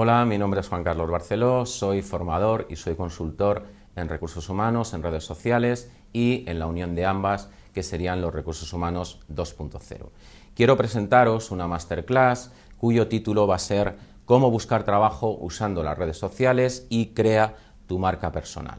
Hola, mi nombre es Juan Carlos Barceló, soy formador y soy consultor en recursos humanos, en redes sociales y en la unión de ambas, que serían los recursos humanos 2.0. Quiero presentaros una masterclass cuyo título va a ser Cómo buscar trabajo usando las redes sociales y crea tu marca personal.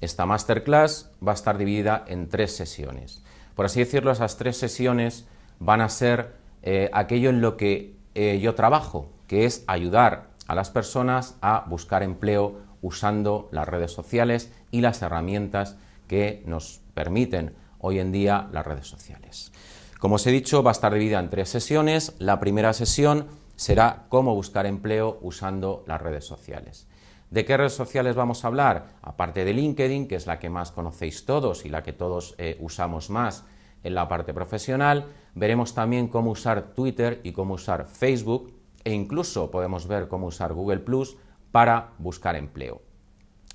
Esta masterclass va a estar dividida en tres sesiones. Por así decirlo, esas tres sesiones van a ser eh, aquello en lo que eh, yo trabajo, que es ayudar a las personas a buscar empleo usando las redes sociales y las herramientas que nos permiten hoy en día las redes sociales. Como os he dicho, va a estar dividida en tres sesiones. La primera sesión será cómo buscar empleo usando las redes sociales. ¿De qué redes sociales vamos a hablar? Aparte de LinkedIn, que es la que más conocéis todos y la que todos eh, usamos más en la parte profesional, veremos también cómo usar Twitter y cómo usar Facebook e incluso podemos ver cómo usar Google Plus para buscar empleo.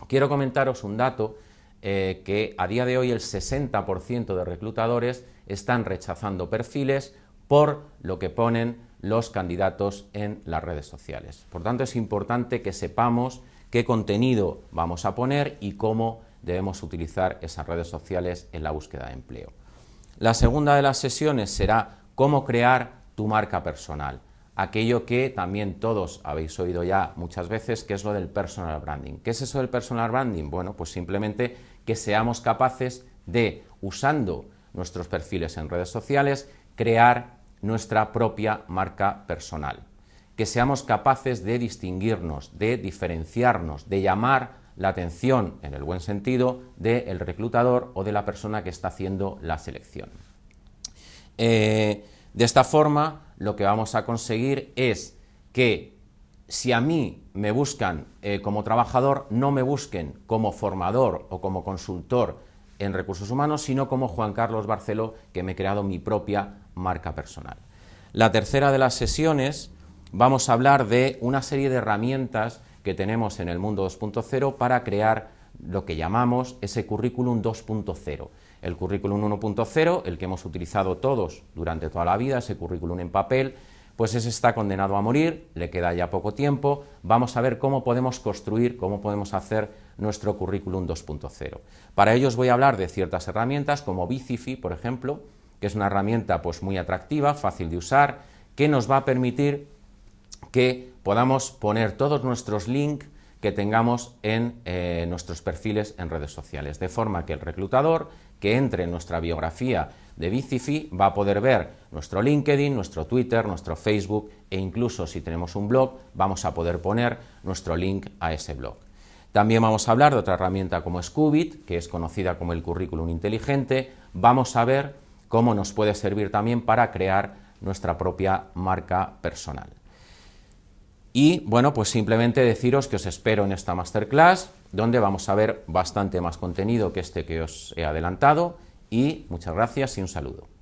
Quiero comentaros un dato eh, que a día de hoy el 60% de reclutadores están rechazando perfiles por lo que ponen los candidatos en las redes sociales. Por tanto, es importante que sepamos qué contenido vamos a poner y cómo debemos utilizar esas redes sociales en la búsqueda de empleo. La segunda de las sesiones será cómo crear tu marca personal aquello que también todos habéis oído ya muchas veces, que es lo del personal branding. ¿Qué es eso del personal branding? Bueno, pues simplemente que seamos capaces de, usando nuestros perfiles en redes sociales, crear nuestra propia marca personal. Que seamos capaces de distinguirnos, de diferenciarnos, de llamar la atención, en el buen sentido, del reclutador o de la persona que está haciendo la selección. Eh, de esta forma, lo que vamos a conseguir es que si a mí me buscan eh, como trabajador, no me busquen como formador o como consultor en recursos humanos, sino como Juan Carlos Barceló, que me he creado mi propia marca personal. La tercera de las sesiones vamos a hablar de una serie de herramientas que tenemos en el mundo 2.0 para crear lo que llamamos ese currículum 2.0. El currículum 1.0, el que hemos utilizado todos durante toda la vida, ese currículum en papel, pues ese está condenado a morir, le queda ya poco tiempo, vamos a ver cómo podemos construir, cómo podemos hacer nuestro currículum 2.0. Para ello os voy a hablar de ciertas herramientas como Bicifi, por ejemplo, que es una herramienta pues muy atractiva, fácil de usar, que nos va a permitir que podamos poner todos nuestros links que tengamos en eh, nuestros perfiles en redes sociales. De forma que el reclutador que entre en nuestra biografía de Bicifi va a poder ver nuestro LinkedIn, nuestro Twitter, nuestro Facebook e incluso si tenemos un blog vamos a poder poner nuestro link a ese blog. También vamos a hablar de otra herramienta como Scubit, que es conocida como el currículum inteligente. Vamos a ver cómo nos puede servir también para crear nuestra propia marca personal. Y bueno, pues simplemente deciros que os espero en esta masterclass, donde vamos a ver bastante más contenido que este que os he adelantado. Y muchas gracias y un saludo.